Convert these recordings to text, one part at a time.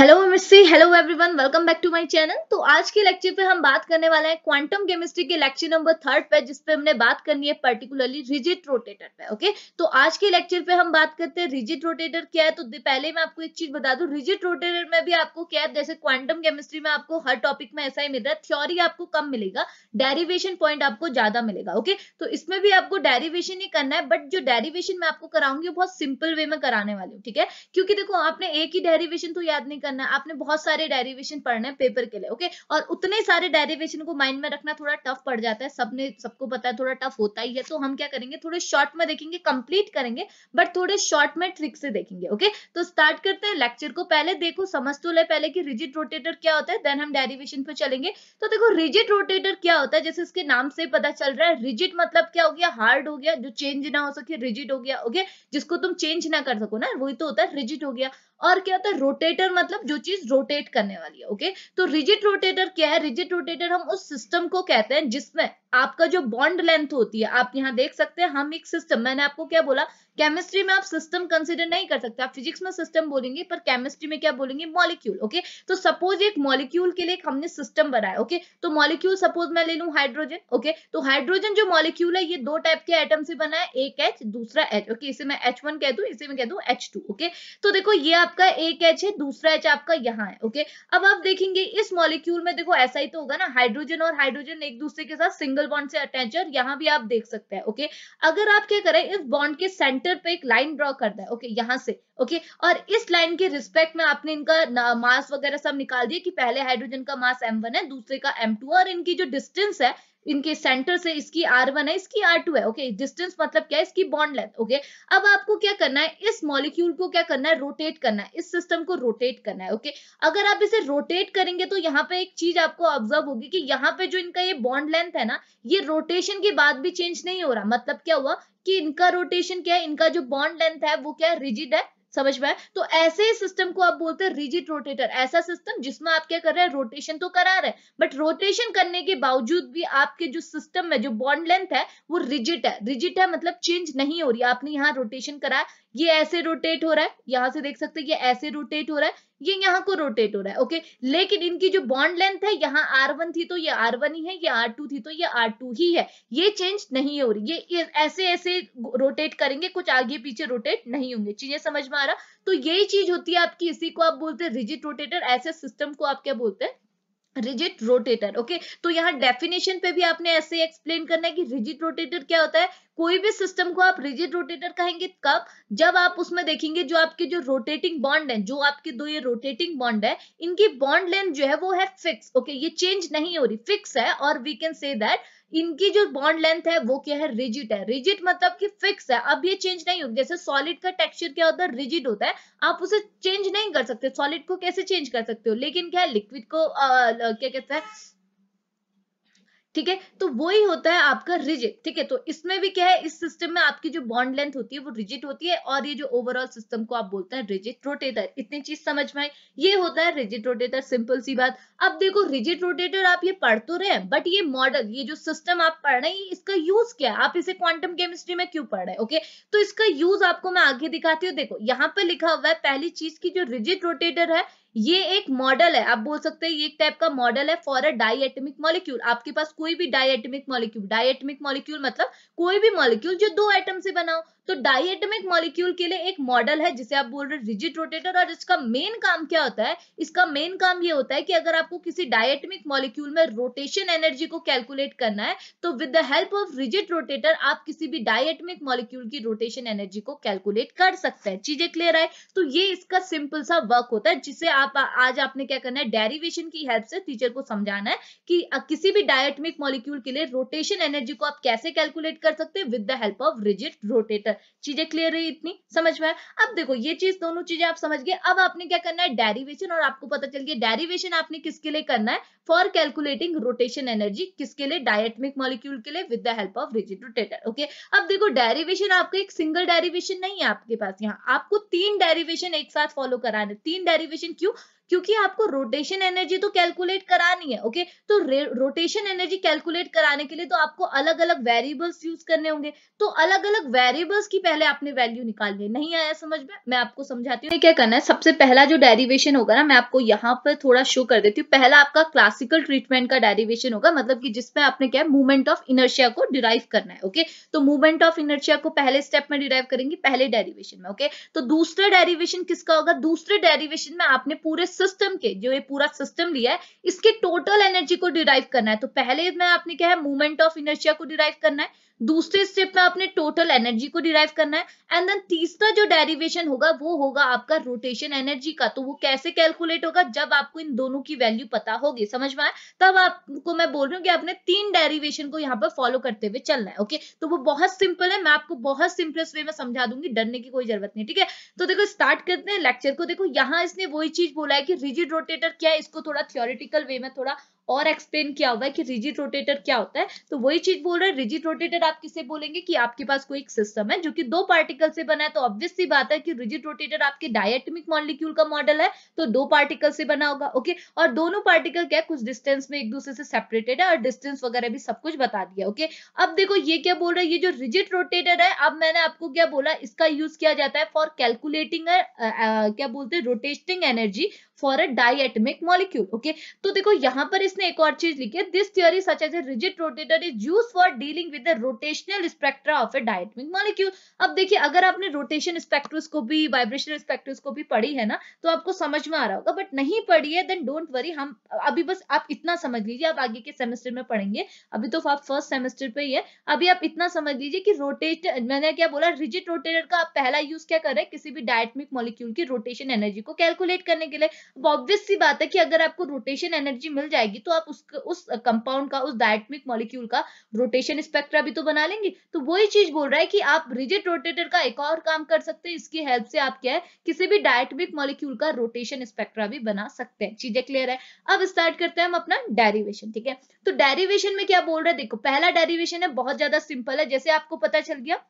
Hello mystery hello everyone welcome back to my channel तो आज के लेक्चर पे हम बात करने वाले हैं क्वांटम केमिस्ट्री के लेक्चर नंबर थर्ड पे जिसपे हमने बात करनी है पर्टिकुलरली रिजिट रोटेटर पे ओके तो आज के लेक्चर पे हम बात करते हैं रिजिट रोटेटर क्या है तो पहले मैं आपको एक चीज बता दू रिजिट रोटेटर में भी आपको क्या है जैसे क्वांटम केमिस्ट्री में आपको हर टॉपिक में ऐसा ही मिल रहा है थ्योरी आपको कम मिलेगा डेरिवेशन पॉइंट आपको ज्यादा मिलेगा ओके तो इसमें भी आपको डेरिवेशन ही करना है बट जो डेरिवेशन मैं आपको कराऊंगी वो बहुत सिंपल वे में कराने वाली हूँ ठीक है क्योंकि देखो आपने एक ही डेरिवेशन तो याद नहीं करना है आपने बहुत सारे डेरिवेशन पढ़ने हैं पेपर के लिए ओके और उतने सारे डेरिवेशन को माइंड में रखना थोड़ा टफ पड़ जाता है सबने सबको पता है थोड़ा टफ होता ही है तो हम क्या करेंगे थोड़े शॉर्ट में देखेंगे कंप्लीट करेंगे बट थोड़े शॉर्ट में ट्रिक से देखेंगे ओके तो स्टार्ट करते हैं लेक्चर को पहले देखो समझ तो ले पहले की रिजिट रोटेटर क्या होता है देन हम डेरिवेशन पर चलेंगे तो देखो रिजिट रोटेटर क्या होता है जैसे इसके नाम से पता चल रहा है रिजिट मतलब क्या हो गया हार्ड हो गया जो चेंज ना हो सके रिजिट हो गया ओके जिसको तुम चेंज ना कर सको ना वही तो होता है रिजिट हो गया और क्या होता है रोटेटर मतलब जो चीज रोटेट करने वाली है ओके तो रिजिट रोटेटर क्या है रिजिट रोटेटर हम उस सिस्टम को कहते हैं जिसमें आपका जो बॉन्ड लेंथ होती है आप यहाँ देख सकते हैं हम एक सिस्टम मैंने आपको क्या बोला केमिस्ट्री में आप सिस्टम कंसिडर नहीं कर सकते आप फिजिक्स में सिस्टम बोलेंगे पर केमिस्ट्री में क्या बोलेंगे मॉलिक्यूल ओके तो सपोज एक मॉलिक्यूल के लिए हमने सिस्टम बनाया ओके तो मॉलिक्यूल सपोज मैं ले लू हाइड्रोजन ओके तो हाइड्रोजन जो मॉलिक्यूल है ये दो टाइप के आइटम से बना है एक एच दूसरा एच ओके इसे मैं एच वन कह दू इसे मैं कह दू एच टू ओके तो देखो ये आपका एक एच है दूसरा एच आपका यहाँ है ओके अब आप देखेंगे इस मॉलिक्यूल में देखो ऐसा ही तो होगा ना हाइड्रोजन और हाइड्रोजन एक दूसरे के साथ सिंगल सिंगल बॉन्ड से अटैच है यहाँ भी आप देख सकते हैं ओके अगर आप क्या करें इस बॉन्ड के सेंटर पे एक लाइन ड्रॉ कर दें ओके यहाँ से ओके और इस लाइन के रिस्पेक्ट में आपने इनका मास वगैरह सब निकाल दिया कि पहले हाइड्रोजन का मास एम है दूसरे का एम और इनकी जो डिस्टेंस है इनके सेंटर से इसकी आर वन है इसकी आर टू है ओके डिस्टेंस मतलब क्या है इसकी बॉन्ड लेंथ ओके अब आपको क्या करना है इस मॉलिक्यूल को क्या करना है रोटेट करना है इस सिस्टम को रोटेट करना है ओके अगर आप इसे रोटेट करेंगे तो यहाँ पे एक चीज आपको ऑब्जर्व होगी कि यहाँ पे जो इनका ये बॉन्ड लेंथ है ना ये रोटेशन के बाद भी चेंज नहीं हो रहा मतलब क्या हुआ कि इनका रोटेशन क्या है इनका जो बॉन्ड लेंथ है वो क्या है रिजिड है समझ में तो ऐसे ही सिस्टम को आप बोलते हैं रिजिट रोटेटर ऐसा सिस्टम जिसमें आप क्या कर रहे हैं रोटेशन तो करा रहे हैं बट रोटेशन करने के बावजूद भी आपके जो सिस्टम में जो बॉन्ड लेंथ है वो रिजिट है रिजिट है मतलब चेंज नहीं हो रही आपने यहाँ रोटेशन कराया ये ऐसे रोटेट हो रहा है यहां से देख सकते हैं ये ऐसे रोटेट हो रहा है ये यहाँ को रोटेट हो रहा है ओके लेकिन इनकी जो बॉन्ड लेंथ है यहाँ आर वन थी तो ये आर वन ही है ये आर टू थी तो ये आर टू ही है ये चेंज नहीं हो रही ये ऐसे ऐसे रोटेट करेंगे कुछ आगे पीछे रोटेट नहीं होंगे चीजें समझ में आ रहा तो यही चीज होती है आपकी इसी को आप बोलते हैं रिजिट रोटेटर ऐसे सिस्टम को आप क्या बोलते हैं रिजिट रोटेटर ओके तो यहाँ डेफिनेशन पे भी आपने ऐसे एक्सप्लेन करना है कि रिजिट रोटेटर क्या होता है कोई भी सिस्टम को आप रिजिड रोटेटर कहेंगे कब जब आप उसमें देखेंगे जो आपके जो रोटेटिंग बॉन्ड है जो आपके दो ये रोटेटिंग बॉन्ड है इनकी बॉन्ड लेंथ जो है वो है फिक्स ओके ये चेंज नहीं हो रही फिक्स है और वी कैन से दैट इनकी जो बॉन्ड लेंथ है वो क्या है रिजिट है रिजिट मतलब कि फिक्स है अब ये चेंज नहीं होगी जैसे सॉलिड का टेक्सचर क्या होता है रिजिट होता है आप उसे चेंज नहीं कर सकते सॉलिड को कैसे चेंज कर सकते हो लेकिन क्या है लिक्विड को आ, क्या कहते हैं ठीक है तो वो ही होता है आपका रिजिट ठीक है तो इसमें भी क्या है इस सिस्टम में आपकी जो बॉन्ड लेंथ होती है वो रिजिट होती है और ये जो ओवरऑल सिस्टम को आप बोलते हैं रिजिट रोटेटर इतनी चीज समझ में आई ये होता है रिजिट रोटेटर सिंपल सी बात अब देखो रिजिट रोटेटर आप ये पढ़ तो रहे हैं बट ये मॉडल ये जो सिस्टम आप पढ़ रहे हैं इसका यूज क्या है आप इसे क्वांटम केमिस्ट्री में क्यों पढ़ रहे हैं ओके तो इसका यूज आपको मैं आगे दिखाती हूँ देखो यहाँ पर लिखा हुआ है पहली चीज की जो रिजिट रोटेटर है ये एक मॉडल है आप बोल सकते हैं ये एक टाइप का मॉडल है फॉर अ डाइएटमिक मॉलिक्यूल आपके पास कोई भी डाइएटमिक मॉलिक्यूल डाइएटमिक मॉलिक्यूल मतलब कोई भी मॉलिक्यूल जो दो एटम से बनाओ तो डाइएटमिक मॉलिक्यूल के लिए एक मॉडल है जिसे आप बोल रहे रिजिट रोटेटर और इसका मेन काम क्या होता है इसका मेन काम ये होता है कि अगर आपको किसी डायटमिक मॉलिक्यूल में रोटेशन एनर्जी को कैलकुलेट करना है तो with the help of rigid rotator आप किसी भी डायटमिक मॉलिक्यूल की रोटेशन एनर्जी को कैलकुलेट कर सकते हैं चीजें क्लियर है तो ये इसका सिंपल सा वर्क होता है जिसे आप आज आपने क्या करना है डेरिवेशन की हेल्प से टीचर को समझाना है कि किसी भी डायटमिक मॉलिक्यूल के लिए रोटेशन एनर्जी को आप कैसे कैलकुलेट कर सकते हैं with the help of rigid rotator चीजें क्लियर रही इतनी समझ में अब देखो ये चीज दोनों चीजें आप समझ गए अब आपने क्या करना है डेरिवेशन और आपको पता चल गया डेरिवेशन आपने किसके लिए करना है फॉर कैलकुलेटिंग रोटेशन एनर्जी किसके लिए डायटमिक मॉलिक्यूल के लिए with the help of rigid rotator okay अब देखो डेरिवेशन आपका एक सिंगल डेरिवेशन नहीं है आपके पास यहाँ आपको तीन डेरिवेशन एक साथ फॉलो कराना है तीन डेरिवेशन क्यों क्योंकि आपको रोटेशन एनर्जी तो कैलकुलेट करानी है ओके तो रोटेशन एनर्जी कैलकुलेट कराने के लिए तो आपको अलग अलग वेरिएबल्स यूज करने होंगे तो अलग अलग वेरिएबल्स की पहले आपने वैल्यू निकाल ली नहीं आया समझ में मैं आपको समझाती हूँ क्या करना है सबसे पहला जो डेरिवेशन होगा ना मैं आपको यहाँ पर थोड़ा शो कर देती हूँ पहला आपका क्लासिकल ट्रीटमेंट का डेरिवेशन होगा मतलब की जिसमें आपने क्या है मूवमेंट ऑफ इनर्शिया को डिराइव करना है ओके तो मूवमेंट ऑफ इनर्शिया को पहले स्टेप में डिराइव करेंगे पहले डेरिवेशन में ओके तो दूसरा डेरिवेशन किसका होगा दूसरे डेरिवेशन में आपने पूरे सिस्टम के जो ये पूरा सिस्टम लिया है इसके टोटल एनर्जी को डिराइव करना है तो पहले मैं आपने क्या है मूवमेंट ऑफ इनर्जिया को डिराइव करना है दूसरे स्टेप में आपने टोटल एनर्जी को डिराइव करना है एंड देन तीसरा जो डेरिवेशन होगा वो होगा आपका रोटेशन एनर्जी का तो वो कैसे कैलकुलेट होगा जब आपको इन दोनों की वैल्यू पता होगी समझ में आए तब आपको मैं बोल रही हूँ कि आपने तीन डेरिवेशन को यहाँ पर फॉलो करते हुए चलना है ओके तो वो बहुत सिंपल है मैं आपको बहुत सिंपलेस्ट वे में समझा दूंगी डरने की कोई जरूरत नहीं ठीक है तो देखो स्टार्ट करते हैं लेक्चर को देखो यहाँ इसने वही चीज बोला है कि रिजिड रोटेटर क्या है इसको थोड़ा थियोरिटिकल वे में थोड़ा और एक्सप्लेन किया हुआ है कि रिजिट रोटेटर क्या होता है तो वही चीज बोल रहे हैं रिजिट रोटेटर आप किसे बोलेंगे कि आपके पास कोई एक सिस्टम है जो कि दो पार्टिकल से बना है तो ऑब्वियसली बात है कि रिजिट रोटेटर आपके डायटमिक मॉलिक्यूल का मॉडल है तो दो पार्टिकल से बना होगा ओके और दोनों पार्टिकल क्या है कुछ डिस्टेंस में एक दूसरे से सेपरेटेड है और डिस्टेंस वगैरह भी सब कुछ बता दिया ओके अब देखो ये क्या बोल रहा है ये जो रिजिट रोटेटर है अब मैंने आपको क्या बोला इसका यूज किया जाता है फॉर कैलकुलेटिंग क्या बोलते हैं rotating energy for a diatomic molecule okay तो देखो यहां पर इसने एक और चीज लिखी है this theory such as a rigid rotator is use for dealing with rotational spectra of a diatomic molecule अब देखिए अगर आपने रोटेशन स्पेक्ट्रोस्कोपी वाइब्रेशनल स्पेक्ट्रोस्कोपी पढ़ी है ना तो आपको समझ में आ रहा होगा बट नहीं पढ़ी है देन डोंट वरी हम अभी बस आप इतना समझ लीजिए आप आगे के सेमेस्टर में पढ़ेंगे अभी तो आप फर्स्ट सेमेस्टर पे ही है अभी आप इतना समझ लीजिए कि रोटेट मैंने क्या बोला रिजिड रोटेटर का आप पहला यूज क्या कर रहे हैं किसी भी डायटमिक मॉलिक्यूल की रोटेशन एनर्जी को कैलकुलेट करने के लिए अब ऑब्वियस सी बात है कि अगर आपको रोटेशन एनर्जी मिल जाएगी तो आप उस उस कंपाउंड का उस डायटमिक मॉलिक्यूल का रोटेशन स्पेक्ट्रा भी तो बना लेंगे तो वही चीज बोल रहा है कि आप रिजिट रोटेटर का एक और काम कर सकते हैं इसकी हेल्प से आप क्या है किसी भी डायटमिक मॉलिक्यूल का रोटेशन स्पेक्ट्रा भी बना सकते हैं चीजें क्लियर है अब स्टार्ट करते हैं हम अपना डेरिवेशन ठीक है तो डेरिवेशन में क्या बोल रहा है देखो पहला डेरिवेशन है बहुत ज्यादा सिंपल है जैसे आपको पता चल गया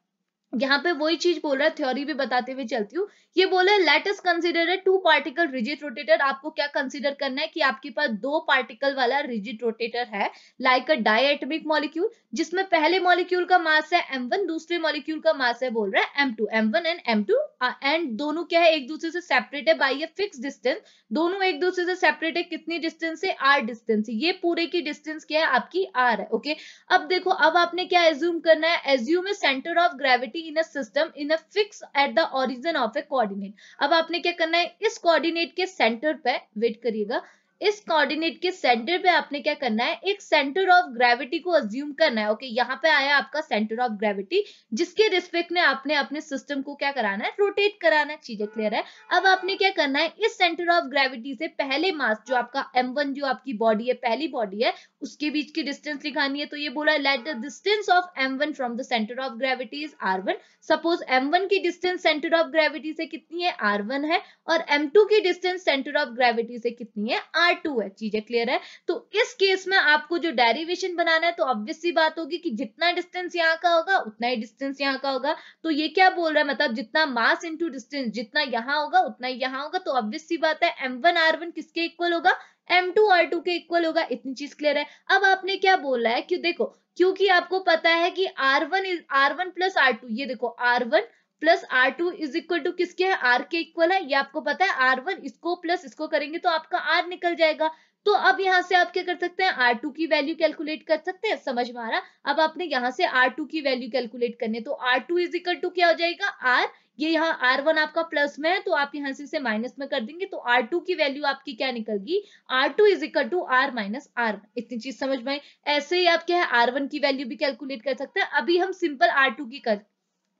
यहाँ पे वही चीज बोल रहा है थ्योरी भी बताते हुए चलती हूँ ये बोला है लेट इस है टू पार्टिकल रिजिट रोटेटर आपको क्या कंसिडर करना है कि आपके पास दो पार्टिकल वाला रिजिट रोटेटर है लाइक अ डायएटमिक मॉलिक्यूल जिसमें पहले मॉलिक्यूल का मास है m1 दूसरे मॉलिक्यूल का मास है बोल रहा है m2 m1 and m2 and दोनों क्या है एक दूसरे से सेपरेट है बाई ए फिक्स डिस्टेंस दोनों एक दूसरे से सेपरेट है कितनी डिस्टेंस से आर डिस्टेंस ये पूरे की डिस्टेंस क्या है आपकी आर है ओके अब देखो अब आपने क्या एज्यूम करना है assume centre of gravity quantity in a system in a fix at the origin of a coordinate अब आपने क्या करना है इस कोऑर्डिनेट के सेंटर पे वेट करिएगा इस कोऑर्डिनेट के सेंटर पे आपने क्या करना है एक सेंटर ऑफ ग्रेविटी को अज्यूम करना है ओके okay, यहाँ पे आया आपका सेंटर ऑफ ग्रेविटी जिसके रिस्पेक्ट में आपने अपने सिस्टम को क्या कराना है रोटेट कराना है चीजें क्लियर है अब आपने क्या करना है इस सेंटर ऑफ ग्रेविटी से पहले मास जो आपका एम जो आपकी बॉडी है पहली बॉडी है उसके बीच की डिस्टेंस लिखानी है तो ये बोला let the distance of M from the centre of gravity is R suppose M की डिस्टेंस सेंटर ऑफ ग्रेविटी से कितनी है आर है और एम की डिस्टेंस सेंटर ऑफ ग्रेविटी से कितनी है आर पार्ट टू है चीजें क्लियर है तो इस केस में आपको जो डेरिवेशन बनाना है तो ऑब्वियसली बात होगी कि जितना डिस्टेंस यहाँ का होगा उतना ही डिस्टेंस यहाँ का होगा तो ये क्या बोल रहा है मतलब जितना मास इंटू डिस्टेंस जितना यहाँ होगा उतना ही यहाँ होगा तो ऑब्वियसली बात है एम वन आर वन किसके इक्वल होगा एम टू आर टू के इक्वल होगा इतनी चीज क्लियर है अब आपने क्या बोला है कि देखो क्योंकि आपको पता है कि R one R one plus R two ये देखो R one plus R two is equal to किसके है आर के इक्वल है ये आपको पता है आर वन इसको प्लस इसको करेंगे तो आपका आर निकल जाएगा तो अब यहाँ से आप क्या कर सकते हैं आर टू की वैल्यू कैलकुलेट कर सकते हैं समझ में आ रहा अब आपने यहाँ से आर टू की वैल्यू कैलकुलेट करनी तो R two is equal to क्या हो जाएगा आर ये यहाँ आर वन आपका प्लस में है तो आप यहाँ से इसे माइनस में कर देंगे तो आर टू की वैल्यू आपकी क्या निकलगी R two is equal to R minus R one इतनी चीज समझ में आई ऐसे ही आप क्या है आर वन की वैल्यू भी कैलकुलेट कर सकते हैं अभी हम सिंपल आर टू की कर,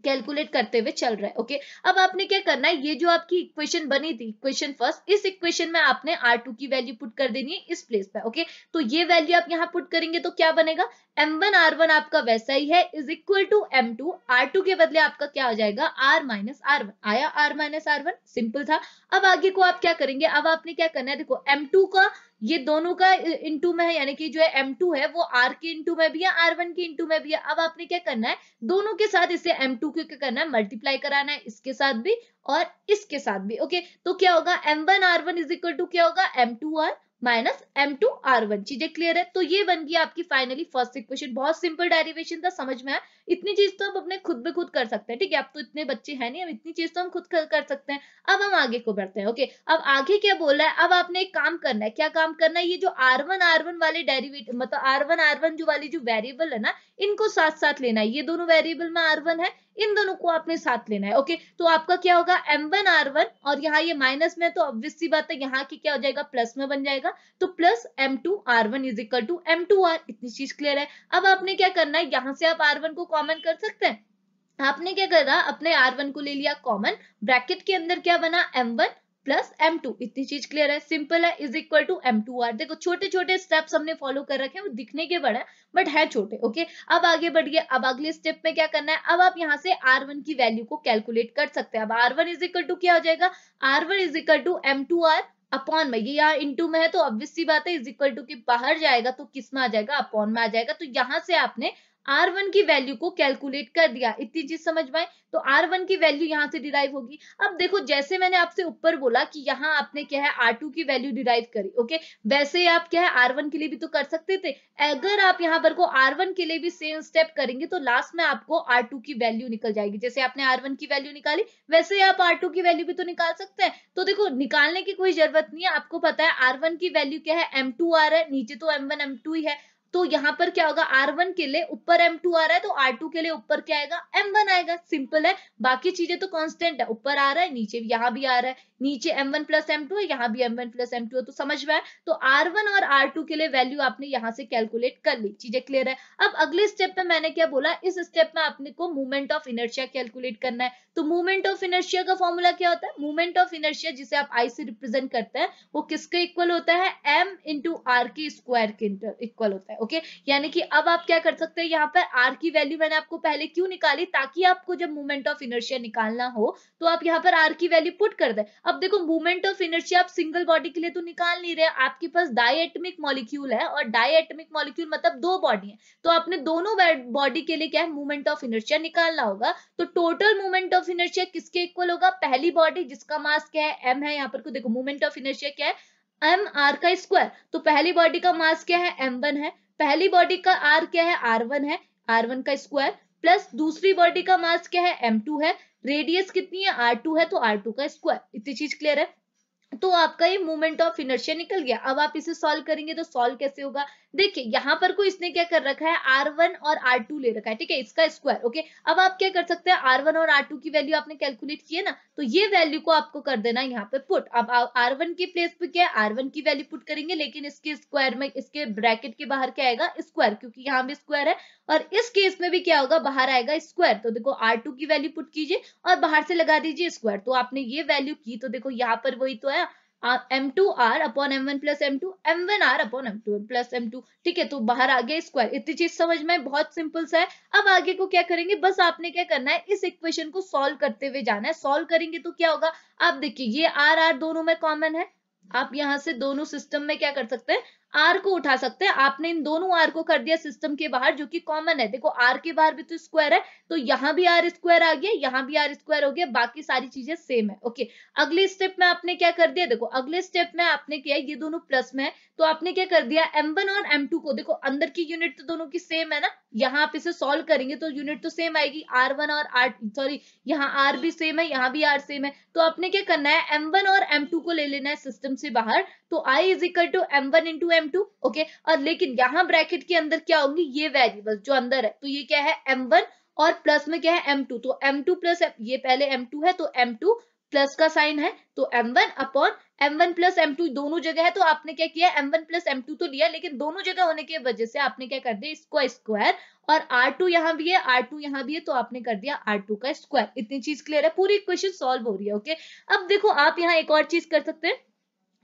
कैलकुलेट करते हुए चल रहा है ओके अब आपने क्या करना है ये जो आपकी इक्वेशन बनी थी इक्वेशन फर्स्ट इस इक्वेशन में आपने आर टू की वैल्यू पुट कर देनी है इस प्लेस पे ओके तो ये वैल्यू आप यहाँ पुट करेंगे तो क्या बनेगा एम वन आर वन आपका वैसा ही है is equal to M two R two के बदले आपका क्या हो जाएगा आर माइनस आर वन आया R minus R one simple था अब आगे को आप क्या करेंगे अब आपने क्या करना है देखो एम टू का ये दोनों का इंटू में है यानी कि जो है एम टू है वो आर के इंटू में भी है आर वन के इंटू में भी है अब आपने क्या करना है दोनों के साथ इसे एम टू के करना है मल्टीप्लाई कराना है इसके साथ भी और इसके साथ भी ओके तो क्या होगा M one R one is equal to क्या होगा M two R minus M two R one चीजें क्लियर है तो ये बन गया आपकी फाइनली फर्स्ट इक्वेशन बहुत सिंपल डेरिवेशन था समझ में आया इतनी चीज तो हम अपने खुद ब खुद कर सकते हैं ठीक है अब तो इतने बच्चे हैं नहीं अब इतनी चीज तो हम खुद कर सकते हैं अब हम आगे को बढ़ते हैं ओके अब आगे क्या बोल रहा है अब आपने एक काम करना है क्या काम करना है ये जो आर वन आर वन वाले डेरिवेटिव मतलब आर वन आर वन जो वाली जो वेरिएबल है ना इनको साथ साथ लेना है ये दोनों वेरिएबल में आर वन है इन दोनों को आपने साथ लेना है ओके तो आपका क्या होगा एम वन आर वन और यहाँ ये माइनस में तो ऑब्वियसली बात है यहाँ की क्या हो जाएगा प्लस में बन जाएगा तो plus M two R one is equal to M two R इतनी चीज क्लियर है अब आपने क्या करना है यहाँ से आप आर वन को कॉमन कर सकते हैं आपने क्या करा अपने आर वन को ले लिया कॉमन ब्रैकेट के अंदर क्या बना M one plus M two इतनी चीज क्लियर है सिंपल है is equal to M two R देखो छोटे छोटे स्टेप्स हमने फॉलो कर रखे हैं वो दिखने के बड़ा है बट है छोटे ओके अब आगे बढ़िए अब अगले स्टेप में क्या करना है अब आप यहाँ से आर वन की वैल्यू को कैलकुलेट कर सकते हैं अब R one is equal to क्या हो जाएगा R one is equal to M two R upon में ये यहाँ टू में है तो ऑब्वियस बात है इज इक्वल टू के बाहर जाएगा तो किस में आ जाएगा अपॉन में आ जाएगा तो यहाँ से आपने आर वन की वैल्यू को कैलकुलेट कर दिया इतनी चीज समझ पाए तो आर वन की वैल्यू यहाँ से डिराइव होगी अब देखो जैसे मैंने आपसे ऊपर बोला कि यहाँ आपने क्या है आर टू की वैल्यू डिराइव करी ओके वैसे ही आप क्या है आर वन के लिए भी तो कर सकते थे अगर आप यहाँ पर को आर वन के लिए भी सेम स्टेप करेंगे तो लास्ट में आपको आर टू की वैल्यू निकल जाएगी जैसे आपने आर वन की वैल्यू निकाली वैसे ही आप आर टू की वैल्यू भी तो निकाल सकते हैं तो देखो निकालने की कोई जरूरत नहीं है आपको पता है आर वन की वैल्यू क्या है एम टू आर है नीचे तो एम वन एम टू ही है तो यहाँ पर क्या होगा R1 के लिए ऊपर M2 आ रहा है तो R2 के लिए ऊपर क्या आएगा M1 आएगा सिंपल है बाकी चीजें तो कांस्टेंट है ऊपर आ रहा है नीचे यहाँ भी आ रहा है नीचे M1 वन प्लस एम है यहाँ भी M1 वन प्लस एम है तो समझ में आए तो R1 और R2 के लिए वैल्यू आपने यहाँ से कैलकुलेट कर ली चीजें क्लियर है अब अगले स्टेप में मैंने क्या बोला इस स्टेप में आपने को मूवमेंट ऑफ इनर्शिया कैलकुलेट करना है तो मूवमेंट ऑफ इनर्शिया का फॉर्मूला क्या होता है मूवमेंट ऑफ इनर्शिया जिसे आप आई से रिप्रेजेंट करते हैं वो किसके इक्वल होता है एम इंटू आर के स्क्वायर के इक्वल होता है ओके यानी कि अब आप क्या कर सकते हैं यहाँ पर आर की वैल्यू मैंने आपको पहले क्यों निकाली ताकि आपको जब मूवमेंट ऑफ इनर्शिया निकालना हो तो आप यहाँ पर आर की वैल्यू पुट कर दे अब देखो मूवमेंट ऑफ इनर्शिया आप सिंगल बॉडी के लिए तो निकाल नहीं रहे आपके पास डायएटमिक मॉलिक्यूल है और डायएटमिक मॉलिक्यूल मतलब दो बॉडी है तो आपने दोनों बॉडी के लिए क्या है मूवमेंट ऑफ इनर्शिया निकालना होगा तो टोटल मूवमेंट ऑफ इनर्शिया किसके इक्वल होगा पहली बॉडी जिसका मास क्या है एम है यहाँ पर को देखो मूवमेंट ऑफ इनर्शिया क्या है एम आर का स्क्वायर तो पहली बॉडी का मास क्या है एम वन है पहली बॉडी का आर क्या है आर वन है आर वन का स्क्वायर प्लस दूसरी बॉडी का मास क्या है एम टू है रेडियस कितनी है आर टू है तो आर टू का स्क्वायर इतनी चीज क्लियर है तो आपका ये मोमेंट ऑफ इनर्शिया निकल गया अब आप इसे सॉल्व करेंगे तो सॉल्व कैसे होगा देखिए यहाँ पर को इसने क्या कर रखा है आर वन और आर टू ले रखा है ठीक है इसका स्क्वायर ओके अब आप क्या कर सकते हैं आर वन और आर टू की वैल्यू आपने कैलकुलेट की है ना तो ये वैल्यू को आपको कर देना यहाँ पे पुट अब आर वन की प्लेस पे क्या है आर वन की वैल्यू पुट करेंगे लेकिन इसके स्क्वायर में इसके ब्रैकेट के बाहर क्या आएगा स्क्वायर क्योंकि यहाँ भी स्क्वायर है और इस केस में भी क्या होगा बाहर आएगा स्क्वायर तो देखो आर टू की वैल्यू पुट कीजिए और बाहर से लगा दीजिए स्क्वायर तो आपने ये वैल्यू की तो देखो यहाँ पर वही तो है M two R upon M one plus M two M one R upon M two plus M two ठीक है तो बाहर आ गया स्क्वायर इतनी चीज समझ में बहुत सिंपल सा है अब आगे को क्या करेंगे बस आपने क्या करना है इस इक्वेशन को सॉल्व करते हुए जाना है सॉल्व करेंगे तो क्या होगा आप देखिए ये आर आर दोनों में कॉमन है आप यहाँ से दोनों सिस्टम में क्या कर सकते हैं आर को उठा सकते हैं आपने इन दोनों आर को कर दिया सिस्टम के बाहर जो कि कॉमन है देखो आर के बाहर भी तो स्क्वायर है तो यहाँ भी आर स्क्वायर आ गया यहाँ भी आर स्क्वायर हो गया बाकी सारी चीजें सेम है ओके अगले स्टेप में आपने क्या कर दिया देखो अगले स्टेप में आपने किया ये दोनों प्लस में है तो आपने क्या कर दिया एम और एम को देखो अंदर की यूनिट तो दोनों की सेम है ना यहाँ आप इसे सॉल्व करेंगे तो यूनिट तो सेम आएगी आर वन और आर सॉरी यहाँ आर भी सेम है यहाँ भी आर सेम है तो आपने क्या करना है एम और एम को ले लेना है सिस्टम से बाहर तो I is equal to M one into M two okay और लेकिन यहाँ ब्रैकेट के अंदर क्या होंगी ये वेरिएबल जो अंदर है तो ये क्या है एम वन और प्लस में क्या है एम टू तो एम टू प्लस ये पहले एम टू है तो एम टू प्लस का साइन है तो M one upon M one plus M two दोनों जगह है तो आपने क्या किया M one plus M two तो लिया लेकिन दोनों जगह होने की वजह से आपने क्या कर दिया इसको स्क्वायर और आर टू यहाँ भी है आर टू यहाँ भी है तो आपने कर दिया आर टू का स्क्वायर इतनी चीज क्लियर है पूरी क्वेश्चन सॉल्व हो रही है ओके अब देखो आप यहाँ एक और चीज कर सकते हैं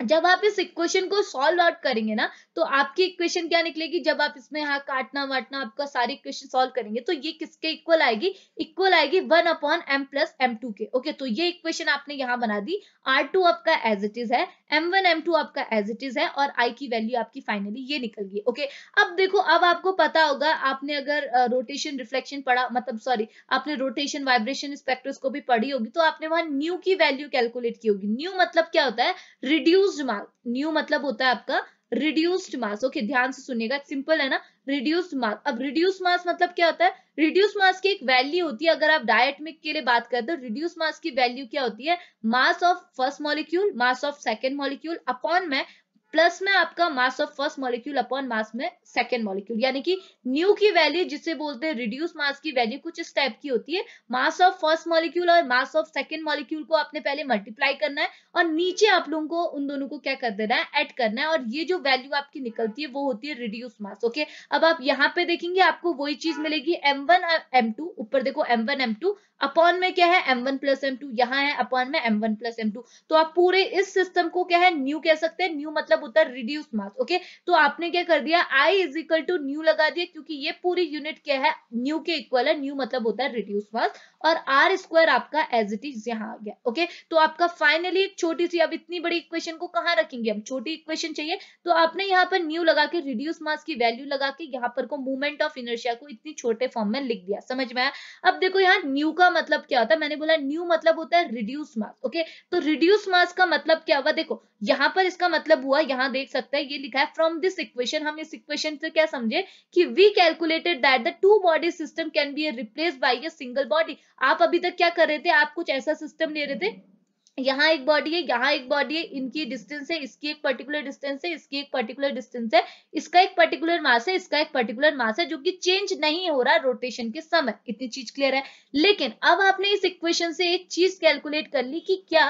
जब आप इस इक्वेशन को सॉल्व आउट करेंगे ना तो आपकी इक्वेशन क्या निकलेगी जब आप इसमें यहाँ काटना वाटना आपका सारी इक्वेशन सॉल्व करेंगे तो ये किसके इक्वल आएगी इक्वल आएगी one upon M plus M two के ओके तो ये इक्वेशन आपने यहाँ बना दी आर टू आपका एज इट इज है एम वन एम टू आपका एज इट इज है और आई की वैल्यू आपकी फाइनली ये निकल गई ओके अब देखो अब आपको पता होगा आपने अगर रोटेशन रिफ्लेक्शन पढ़ा मतलब सॉरी आपने रोटेशन वाइब्रेशन स्पेक्ट्रोस्कोपी पढ़ी होगी तो आपने वहां न्यू की वैल्यू कैलकुलेट की होगी न्यू मतलब क्या होता है रिड्यूस्ड मार्क न्यू मतलब होता है आपका रिड्यूस्ड मास ओके ध्यान से सुनिएगा सिंपल है ना रिड्यूस्ड मास अब रिड्यूस मास मतलब क्या होता है रिड्यूस मास की एक वैल्यू होती है अगर आप डायट में के लिए बात करते हो रिड्यूस मास की वैल्यू क्या होती है mass of first molecule mass of second molecule upon M plus M आपका mass of first molecule upon mass में सेकेंड मॉलिक्यूल यानी कि न्यू की वैल्यू जिसे बोलते हैं रिड्यूस मास की वैल्यू कुछ इस टाइप की होती है मास ऑफ फर्स्ट मॉलिक्यूल और मास ऑफ सेकेंड मॉलिक्यूल को आपने पहले मल्टीप्लाई करना है और नीचे आप लोगों को उन दोनों को क्या कर देना है एड करना है और ये जो वैल्यू आपकी निकलती है वो होती है रिड्यूस मास ओके अब आप यहाँ पे देखेंगे आपको वही चीज मिलेगी एम वन एम टू ऊपर देखो M one M two upon M क्या है M one plus M two यहाँ है upon M M one plus M two तो आप पूरे इस सिस्टम को क्या है न्यू कह सकते हैं न्यू मतलब मतलब होता है रिड्यूस मास ओके तो आपने क्या कर दिया I is equal to nu लगा दिया क्योंकि ये पूरी यूनिट क्या है न्यू के इक्वल है न्यू मतलब होता है रिड्यूस मास और आर स्क्वायर आपका एज इट इज यहाँ आ गया ओके okay? तो आपका फाइनली एक छोटी सी अब इतनी बड़ी इक्वेशन को कहाँ रखेंगे हम छोटी इक्वेशन चाहिए तो आपने यहाँ पर न्यू लगा के रिड्यूस मास की वैल्यू लगा के यहाँ पर को मूवमेंट ऑफ इनर्शिया को इतनी छोटे फॉर्म में लिख दिया समझ में आया अब देखो यहाँ न्यू का मतलब क्या होता है मैंने बोला न्यू मतलब होता है रिड्यूस मास ओके तो रिड्यूस मास का मतलब क्या हुआ देखो यहाँ पर इसका मतलब हुआ यहाँ देख सकते हैं ये लिखा है फ्रॉम दिस इक्वेशन हम इस इक्वेशन से क्या समझे कि we calculated that the two body system can be replace by a single body आप अभी तक क्या कर रहे थे आप कुछ ऐसा सिस्टम ले रहे थे यहाँ एक बॉडी है यहाँ एक बॉडी है इनकी डिस्टेंस है इसकी एक पर्टिकुलर डिस्टेंस है इसकी एक पर्टिकुलर डिस्टेंस है इसका एक पर्टिकुलर मास है इसका एक पर्टिकुलर मास है जो कि चेंज नहीं हो रहा रोटेशन के समय इतनी चीज क्लियर है लेकिन अब आपने इस इक्वेशन से एक चीज कैलकुलेट कर ली कि क्या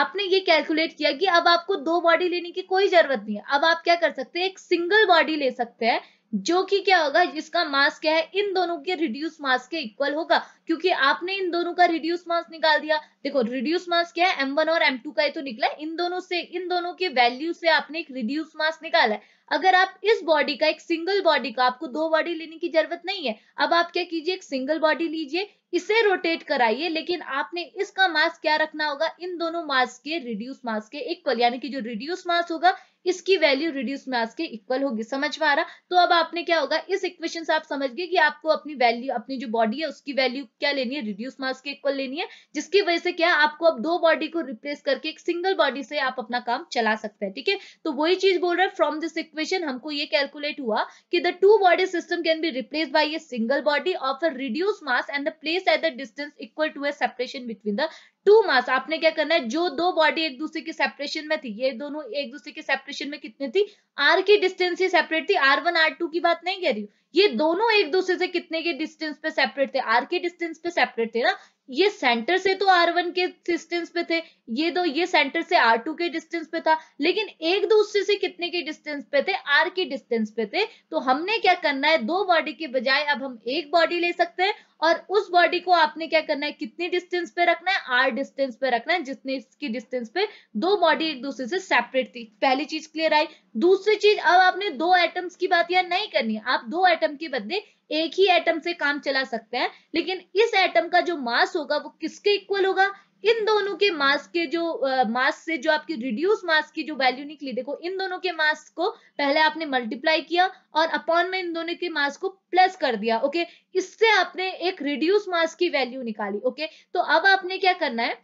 आपने ये कैलकुलेट किया कि अब आपको दो बॉडी लेने की कोई जरूरत नहीं है अब आप क्या कर सकते हैं एक सिंगल बॉडी ले सकते हैं जो कि क्या होगा इसका मास क्या है इन दोनों के रिड्यूस मास के इक्वल होगा क्योंकि आपने इन दोनों का रिड्यूस मास निकाल दिया देखो रिड्यूस मास क्या है m1 और m2 का ही तो निकला इन दोनों से इन दोनों के वैल्यू से आपने एक रिड्यूस मास निकाला है अगर आप इस बॉडी का एक सिंगल बॉडी का आपको दो बॉडी लेने की जरूरत नहीं है अब आप क्या कीजिए एक सिंगल बॉडी लीजिए इसे रोटेट कराइए लेकिन आपने इसका मास क्या रखना होगा इन दोनों मास के रिड्यूस मास के इक्वल यानी कि जो रिड्यूस मास होगा इसकी वैल्यू रिड्यूस मास के इक्वल होगी समझ में आ रहा तो अब आपने क्या होगा इस इक्वेशन से आप समझ गए कि आपको अपनी वैल्यू अपनी जो बॉडी है उसकी वैल्यू क्या लेनी है रिड्यूस मास के इक्वल लेनी है जिसकी वजह से क्या आपको अब दो बॉडी को रिप्लेस करके एक सिंगल बॉडी से आप अपना काम चला सकते हैं ठीक है थीके? तो वही चीज बोल रहा है फ्रॉम दिस इक्वेशन हमको ये कैलकुलेट हुआ कि the two body system can be replace by a single body of a reduce mass and the place at the distance equal to a separation between the two mass आपने क्या करना है जो दो बॉडी एक दूसरे के सेपरेशन में थी ये दोनों एक दूसरे के सेपरेशन में कितने थी आर की डिस्टेंस ही सेपरेट थी आर वन आर टू की बात नहीं कह रही हूँ ये दोनों एक दूसरे से कितने के डिस्टेंस पे सेपरेट थे आर के डिस्टेंस पे सेपरेट थे ना ये सेंटर से तो आर वन के डिस्टेंस पे थे ये दो ये सेंटर से आर टू के डिस्टेंस पे था लेकिन एक दूसरे से कितने के डिस्टेंस पे थे आर के डिस्टेंस पे थे तो हमने क्या करना है दो बॉडी के बजाय अब हम एक बॉडी ले सकते हैं और उस बॉडी को आपने क्या करना है कितनी डिस्टेंस पे रखना है आर डिस्टेंस पे रखना है जितने की डिस्टेंस पे दो बॉडी एक दूसरे से सेपरेट थी पहली चीज क्लियर आई दूसरी चीज अब आपने दो एटम्स की बात यह नहीं करनी आप दो एटम के बदले एक ही एटम से काम चला सकते हैं लेकिन इस एटम का जो मास होगा वो किसके इक्वल होगा इन दोनों के मास के जो आ, मास से जो आपकी रिड्यूस मास की जो वैल्यू निकली देखो इन दोनों के मास को पहले आपने मल्टीप्लाई किया और अपॉन में इन दोनों के मास को प्लस कर दिया ओके इससे आपने एक रिड्यूस मास की वैल्यू निकाली ओके तो अब आपने क्या करना है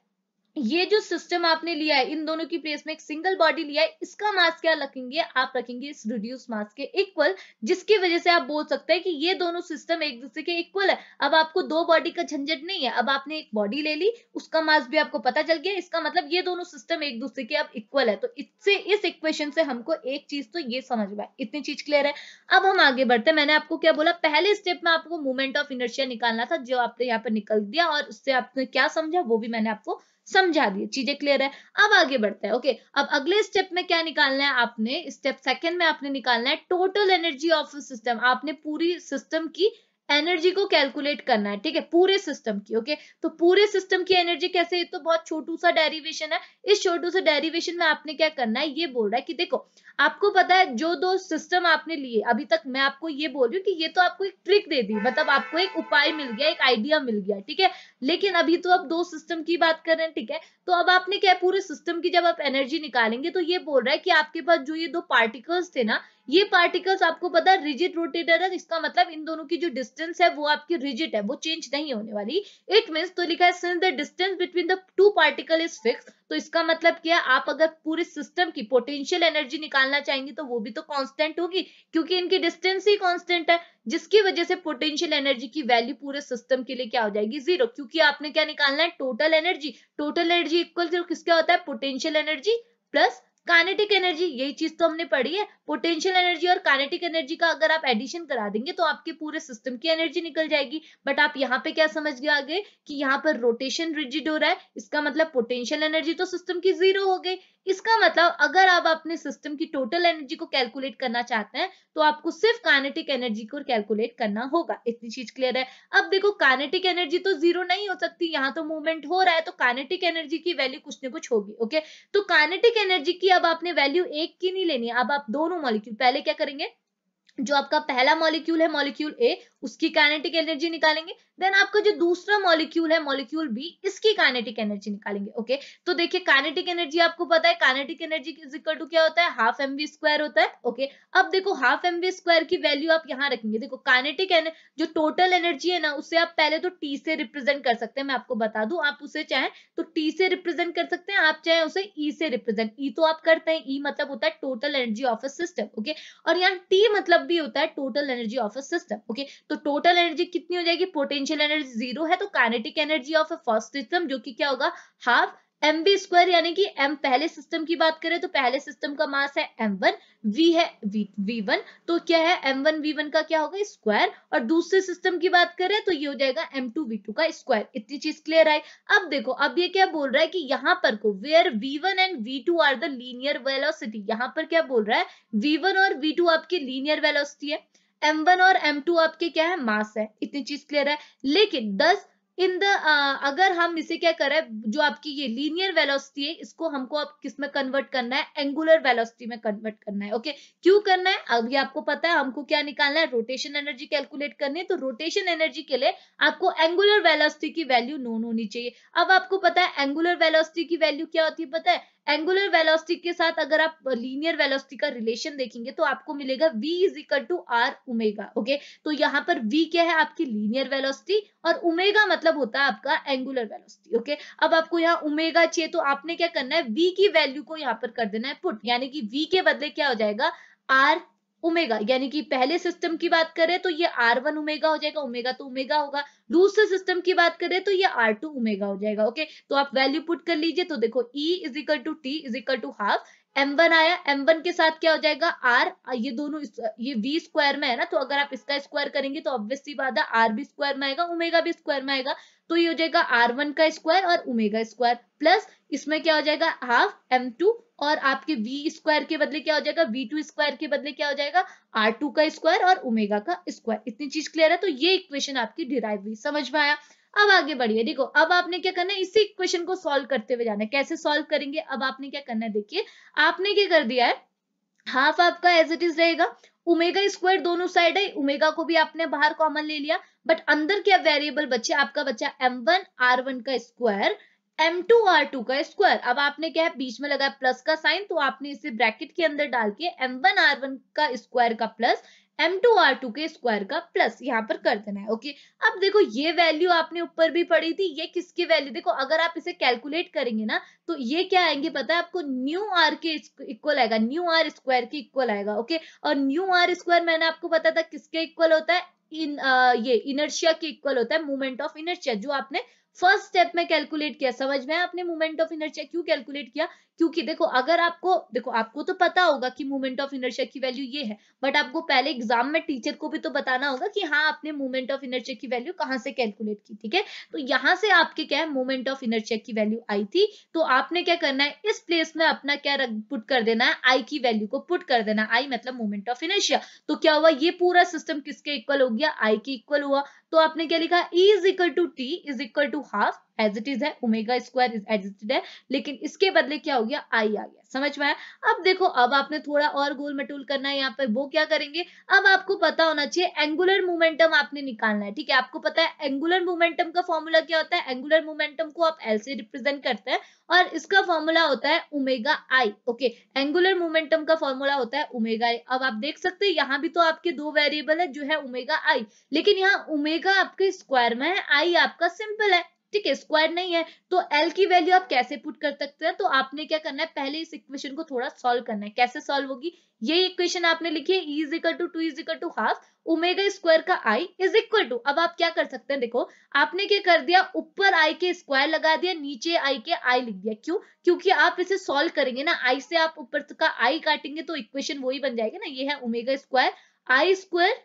ये जो सिस्टम आपने लिया है इन दोनों की प्लेस में एक सिंगल बॉडी लिया है इसका मास क्या रखेंगे आप रखेंगे इस रिड्यूस मास के इक्वल जिसकी वजह से आप बोल सकते हैं कि ये दोनों सिस्टम एक दूसरे के इक्वल है अब आपको दो बॉडी का झंझट नहीं है अब आपने एक बॉडी ले ली उसका मास भी आपको पता चल गया इसका मतलब ये दोनों सिस्टम एक दूसरे के अब इक्वल है तो इससे इस इक्वेशन से हमको एक चीज तो ये समझ में इतनी चीज क्लियर है अब हम आगे बढ़ते हैं मैंने आपको क्या बोला पहले स्टेप में आपको मूवमेंट ऑफ इनर्शिया निकालना था जो आपने यहाँ पर निकल दिया और उससे आपने क्या समझा वो भी मैंने आपको समझा दिए चीजें क्लियर है अब आगे बढ़ते हैं ओके अब अगले स्टेप में क्या निकालना है आपने स्टेप सेकंड में आपने निकालना है टोटल एनर्जी ऑफ सिस्टम आपने पूरी सिस्टम की एनर्जी को कैलकुलेट करना है ठीक है पूरे सिस्टम की ओके तो पूरे सिस्टम की एनर्जी कैसे ये तो बहुत छोटू सा डेरिवेशन है इस छोटू सा डेरिवेशन में आपने क्या करना है ये बोल रहा है कि देखो आपको पता है जो दो सिस्टम आपने लिए अभी तक मैं आपको ये बोल रही हूँ कि ये तो आपको एक ट्रिक दे दी मतलब आपको एक उपाय मिल गया एक आइडिया मिल गया ठीक है लेकिन अभी तो आप दो सिस्टम की बात कर रहे हैं ठीक है तो अब आपने क्या पूरे सिस्टम की जब आप एनर्जी निकालेंगे तो ये बोल रहा है कि आपके पास जो ये दो पार्टिकल्स थे ना ये पार्टिकल्स आपको पता है रिजिट रोटेटर है इसका मतलब इन दोनों की जो डिस्टेंस है वो आपकी रिजिट है वो चेंज नहीं होने वाली इट मीन तो लिखा है since the distance between the two particle is fix तो इसका मतलब क्या है आप अगर पूरे सिस्टम की पोटेंशियल एनर्जी निकालना चाहेंगे तो वो भी तो कांस्टेंट होगी क्योंकि इनकी डिस्टेंस ही कांस्टेंट है जिसकी वजह से पोटेंशियल एनर्जी की वैल्यू पूरे सिस्टम के लिए क्या हो जाएगी जीरो क्योंकि आपने क्या निकालना है total energy total energy equal to किसका होता है potential energy plus kinetic energy यही चीज तो हमने पढ़ी है पोटेंशियल एनर्जी और काइनेटिक एनर्जी का अगर आप एडिशन करा देंगे तो आपके पूरे सिस्टम की एनर्जी निकल जाएगी बट आप यहाँ पे क्या समझ गए आगे कि यहाँ पर रोटेशन रिजिड हो रहा है इसका मतलब पोटेंशियल एनर्जी तो सिस्टम की जीरो हो गई इसका मतलब अगर आप अपने सिस्टम की टोटल एनर्जी को कैलकुलेट करना चाहते हैं तो आपको सिर्फ कानेटिक एनर्जी को कैलकुलेट करना होगा इतनी चीज क्लियर है अब देखो कानेटिक एनर्जी तो जीरो नहीं हो सकती यहाँ तो मूवमेंट हो रहा है तो कानेटिक एनर्जी की वैल्यू कुछ ना कुछ होगी ओके तो कानेटिक एनर्जी की अब आपने वैल्यू एक की नहीं लेनी अब आप दोनों मॉलिक्यूल पहले क्या करेंगे जो आपका पहला मॉलिक्यूल है मॉलिक्यूल ए उसकी काइनेटिक एनर्जी निकालेंगे देन आपका जो दूसरा मॉलिक्यूल है मॉलिक्यूल बी इसकी काइनेटिक एनर्जी निकालेंगे ओके okay? तो देखिए काइनेटिक एनर्जी आपको पता है kinetic energy is equal to क्या होता है हाफ एम वी स्क्वायर होता है ओके okay? अब देखो हाफ एम वी स्क्वायर की वैल्यू आप यहाँ रखेंगे देखो काइनेटिक जो टोटल एनर्जी है ना उसे आप पहले तो टी से रिप्रेजेंट कर सकते हैं मैं आपको बता दू आप उसे चाहे तो टी से रिप्रेजेंट कर सकते हैं आप चाहे उसे ई e से रिप्रेजेंट ई e तो आप करते हैं ई e मतलब होता है total energy of a system okay और यहाँ टी मतलब भी होता है total energy of a system okay तो तो टोटल एनर्जी कितनी हो जाएगी पोटेंशियल एनर्जी जीरो है तो kinetic energy of a first system जो कि क्या होगा हाफ एम बी स्क्वायर यानी कि एम पहले सिस्टम की बात करें तो पहले सिस्टम का मास है एम वन वी है वी वन तो क्या है एम वन वी वन का क्या होगा स्क्वायर और दूसरे सिस्टम की बात करें तो ये हो जाएगा एम टू वी टू का स्क्वायर इतनी चीज क्लियर आई अब देखो अब ये क्या बोल रहा है कि यहाँ पर को where V one and V two are the linear velocity यहाँ पर क्या बोल रहा है वी वन और वी टू आपकी लीनियर वेलोसिटी है M1 और M2 आपके क्या है मास है इतनी चीज क्लियर है लेकिन 10 इन द अगर हम इसे क्या करें जो आपकी ये लीनियर वेलोसिटी है इसको हमको आप किस में कन्वर्ट करना है एंगुलर वेलोसिटी में कन्वर्ट करना है ओके okay? क्यों करना है अभी आपको पता है हमको क्या निकालना है रोटेशन एनर्जी कैलकुलेट करनी है तो रोटेशन एनर्जी के लिए आपको एंगुलर वेलोसिटी की वैल्यू नोन होनी चाहिए अब आपको पता है एंगुलर वेलोसिटी की वैल्यू क्या होती है पता है एंगुलर वेलोसिटी के साथ अगर आप लीनियर वेलोसिटी का रिलेशन देखेंगे तो आपको मिलेगा v is equal to R omega okay तो यहाँ पर v क्या है आपकी लीनियर वेलोसिटी और उमेगा मतलब होता है आपका एंगुलर वेलोसिटी ओके अब आपको यहाँ उमेगा चाहिए तो आपने क्या करना है v की वैल्यू को यहाँ पर कर देना है पुट यानी कि v के बदले क्या हो जाएगा आर उमेगा यानी कि पहले सिस्टम की बात करें तो ये आर वन उमेगा हो जाएगा उमेगा तो उमेगा होगा दूसरे सिस्टम की बात करें तो ये आर टू उमेगा हो जाएगा ओके तो आप वैल्यू पुट कर लीजिए तो देखो E is equal to T is equal to half M one आया एम वन के साथ क्या हो जाएगा आर ये दोनों ये वी स्क्वायर में है ना तो अगर आप इसका स्क्वायर करेंगे तो ऑब्वियसली बात है आर भी स्क्वायर में आएगा उमेगा भी स्क्वायर में आएगा तो ये हो जाएगा आर वन का स्क्वायर और उमेगा स्क्वायर प्लस इसमें क्या हो जाएगा हाफ एम टू और आपके वी स्क्वायर के बदले क्या हो जाएगा वी टू स्क्वायर के बदले क्या हो जाएगा आर टू का स्क्वायर और उमेगा का स्क्वायर इतनी चीज क्लियर है तो ये इक्वेशन आपकी डिराइव हुई समझ में आया अब आगे बढ़िए देखो अब आपने क्या करना है इसी क्वेश्चन को सॉल्व करते हुए जाना है कैसे सॉल्व करेंगे अब आपने क्या करना है देखिए आपने क्या कर दिया है हाफ आपका एज इट इज रहेगा उमेगा स्क्वायर दोनों साइड है उमेगा को भी आपने बाहर कॉमन ले लिया बट अंदर क्या वेरिएबल बच्चे आपका बच्चा एम वन आर वन का square M two R two का स्क्वायर अब आपने क्या है बीच में लगाया प्लस का साइन तो आपने इसे ब्रैकेट के अंदर डाल के एम वन आर वन का स्क्वायर का plus M two R two के स्क्वायर का प्लस यहाँ पर कर देना है ओके अब देखो ये वैल्यू आपने ऊपर भी पढ़ी थी ये किसकी वैल्यू देखो अगर आप इसे कैलकुलेट करेंगे ना तो ये क्या आएंगे पता है आपको न्यू आर के इक्वल आएगा न्यू आर स्क्वायर के इक्वल आएगा ओके और न्यू आर स्क्वायर मैंने आपको बताया था किसके इक्वल होता है इन आ, ये इनर्शिया के इक्वल होता है मूवमेंट ऑफ इनर्शिया जो आपने फर्स्ट स्टेप में कैलकुलेट किया समझ में आपने मूवमेंट ऑफ इनर्शिया क्यों कैलकुलेट किया क्योंकि देखो अगर आपको देखो आपको तो पता होगा कि मूवमेंट ऑफ इनर्शिया की वैल्यू ये है बट आपको पहले एग्जाम में टीचर को भी तो बताना होगा कि हाँ आपने मूवमेंट ऑफ इनर्शिया की वैल्यू कहाँ से कैलकुलेट की ठीक है तो यहाँ से आपके क्या है मूवमेंट ऑफ इनर्शिया की वैल्यू आई थी तो आपने क्या करना है इस प्लेस में अपना क्या पुट कर देना है आई की वैल्यू को पुट कर देना आई मतलब मूवमेंट ऑफ इनर्शिया तो क्या हुआ ये पूरा सिस्टम किसके इक्वल हो गया आई के इक्वल हुआ तो आपने क्या लिखा E is equal to T is equal to half as it is है ओमेगा स्क्वायर इज एडजस्टेड है लेकिन इसके बदले क्या हो गया आई आ गया समझ में आया अब देखो अब आपने थोड़ा और गोल मटोल करना है यहाँ पे वो क्या करेंगे अब आपको पता होना चाहिए एंगुलर मोमेंटम आपने निकालना है ठीक है आपको पता है एंगुलर मोमेंटम का फॉर्मूला क्या होता है एंगुलर मोमेंटम को आप एल से रिप्रेजेंट करते हैं और इसका फॉर्मूला होता है omega I okay angular momentum का फॉर्मूला होता है उमेगा आई अब आप देख सकते हैं यहाँ भी तो आपके दो वेरिएबल है जो है उमेगा आई लेकिन यहाँ उमेगा आपके स्क्वायर में है आई आपका सिंपल है ठीक है स्क्वायर नहीं है तो एल की वैल्यू आप कैसे पुट कर सकते हैं तो आपने क्या करना है पहले इस इक्वेशन को थोड़ा सॉल्व करना है कैसे सॉल्व होगी ये इक्वेशन आपने लिखी है is equal to two is equal to half omega square का आई इज इक्वल टू अब आप क्या कर सकते हैं देखो आपने क्या कर दिया ऊपर आई के स्क्वायर लगा दिया नीचे आई के आई लिख दिया क्यों क्योंकि आप इसे सॉल्व करेंगे ना आई से आप ऊपर का आई काटेंगे तो इक्वेशन वही बन जाएगी ना ये है omega square I square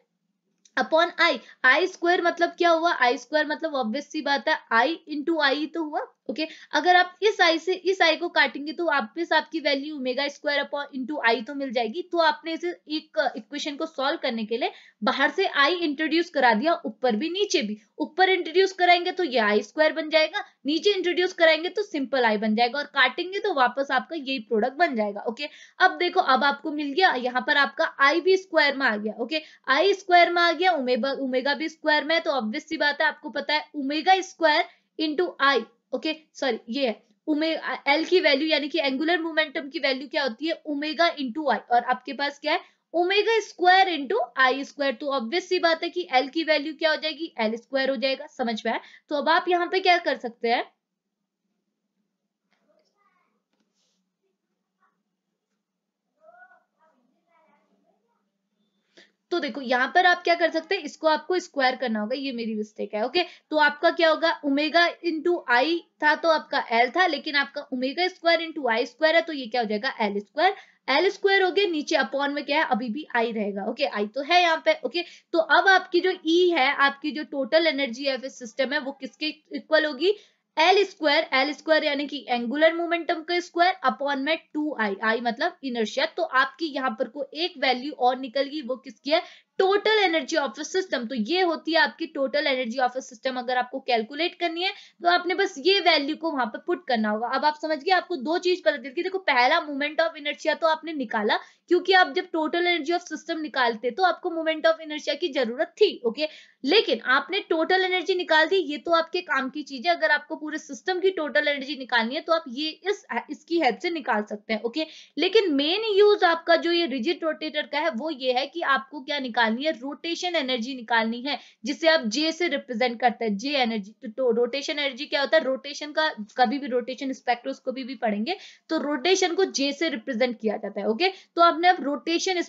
upon I I square मतलब क्या हुआ आई स्क्वायर मतलब ऑब्वियस सी बात है आई इंटू आई तो हुआ ओके अगर आप इस आई से इस आई को काटेंगे तो आप इस आपकी value omega square upon into I तो मिल जाएगी तो आपने इसे एक इक्वेशन uh, को सॉल्व करने के लिए बाहर से आई इंट्रोड्यूस करा दिया ऊपर भी नीचे भी ऊपर इंट्रोड्यूस कराएंगे तो ये आई स्क्वायर बन जाएगा नीचे इंट्रोड्यूस कराएंगे तो सिंपल आई बन जाएगा और काटेंगे तो वापस आपका यही प्रोडक्ट बन जाएगा ओके अब देखो अब आपको मिल गया यहाँ पर आपका आई भी स्क्वायर में आ गया ओके आई स्क्वायर में आ गया उमेगा उमेगा भी स्क्वायर में तो ऑब्वियसली बात है आपको पता है omega square into I okay sorry ये है उमेगा एल की वैल्यू यानी कि एंगुलर मोमेंटम की वैल्यू क्या होती है उमेगा इंटू आई और आपके पास क्या है omega square into I square तो ऑब्वियस सी बात है कि एल की वैल्यू क्या हो जाएगी एल स्क्वायर हो जाएगा समझ में आए तो अब आप यहाँ पे क्या कर सकते हैं तो देखो यहाँ पर आप क्या कर सकते हैं इसको आपको स्क्वायर करना होगा ये मेरी मिस्टेक है ओके तो आपका क्या होगा उमेगा इंटू आई था तो आपका एल था लेकिन आपका omega square into I square है तो ये क्या हो जाएगा एल स्क्वायर एल स्क्वायर हो गया नीचे अपॉन में क्या है अभी भी आई रहेगा ओके आई तो है यहाँ पे ओके तो अब आपकी जो ई e है आपकी जो टोटल एनर्जी है सिस्टम है वो किसके इक्वल होगी एल स्क्वायर एल स्क्वायर यानी कि एंगुलर मोमेंटम का स्क्वायर अपॉन में टू आई आई मतलब इनर्शिया तो आपकी यहाँ पर को एक वैल्यू और निकलगी वो किसकी है total energy of a system तो ये होती है आपकी total energy of a system अगर आपको कैलकुलेट करनी है तो आपने बस ये वैल्यू को वहां पर पुट करना होगा अब आप समझ गए आपको दो चीज पता चलती देखो पहला मूवमेंट ऑफ इनर्शिया तो आपने निकाला क्योंकि आप जब टोटल एनर्जी ऑफ सिस्टम निकालते तो आपको मूवमेंट ऑफ इनर्शिया की जरूरत थी ओके लेकिन आपने टोटल एनर्जी निकाल दी ये तो आपके काम की चीज है अगर आपको पूरे सिस्टम की टोटल एनर्जी निकालनी है तो आप ये इस इसकी हेल्प से निकाल सकते हैं ओके लेकिन मेन यूज आपका जो ये रिजिट रोटेटर का है वो ये है कि आपको क्या निकाल निकालनी है रोटेशन एनर्जी निकालनी है जिसे आप जे से रिप्रेजेंट करते हैं जे एनर्जी तो, तो रोटेशन एनर्जी क्या होता है रोटेशन का कभी भी रोटेशन स्पेक्ट्रोस्कोपी भी भी पढ़ेंगे तो रोटेशन को जे से रिप्रेजेंट किया जाता है ओके तो आपने अब रोटेशन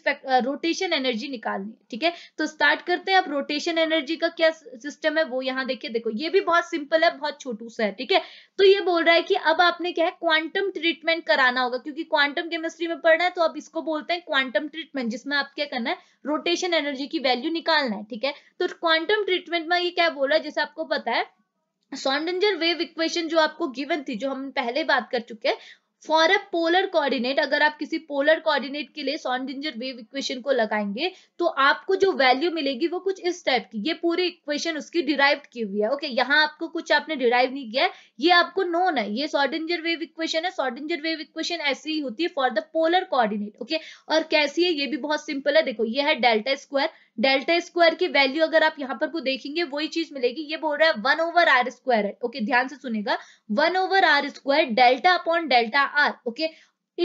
रोटेशन एनर्जी निकालनी है ठीक है तो स्टार्ट करते हैं आप रोटेशन एनर्जी का क्या सिस्टम है वो यहाँ देखिए देखो ये भी बहुत सिंपल है बहुत छोटू सा है ठीक है तो ये बोल रहा है कि अब आपने क्या है क्वांटम ट्रीटमेंट कराना होगा क्योंकि क्वांटम केमिस्ट्री में पढ़ना है तो आप इसको बोलते हैं क्वांटम ट्रीटमेंट जिसमें आप क्या करना है रोटेशन एनर्जी एनर्जी की वैल्यू निकालना है ठीक है तो क्वांटम ट्रीटमेंट में ये क्या बोला जैसे आपको पता है सॉन्डेंजर वेव इक्वेशन जो आपको गिवन थी जो हम पहले बात कर चुके हैं फॉर अ पोलर कोऑर्डिनेट अगर आप किसी पोलर कोऑर्डिनेट के लिए सॉन्डिंजर वेव इक्वेशन को लगाएंगे तो आपको जो वैल्यू मिलेगी वो कुछ इस टाइप की ये पूरी इक्वेशन उसकी डिराइव की हुई है ओके okay, यहाँ आपको कुछ आपने डिराइव नहीं किया है ये आपको नोन है ये सॉर्डिंजर वेव इक्वेशन है सॉर्डिंजर वेव इक्वेशन ऐसी ही होती है for the polar coordinate okay और कैसी है ये भी बहुत सिंपल है देखो ये है डेल्टा स्क्वायर डेल्टा स्क्वायर की वैल्यू अगर आप यहाँ पर को देखेंगे वही चीज मिलेगी ये बोल रहा है वन ओवर आर स्क्वायर है ओके ध्यान से सुनेगा one over R square delta upon delta R okay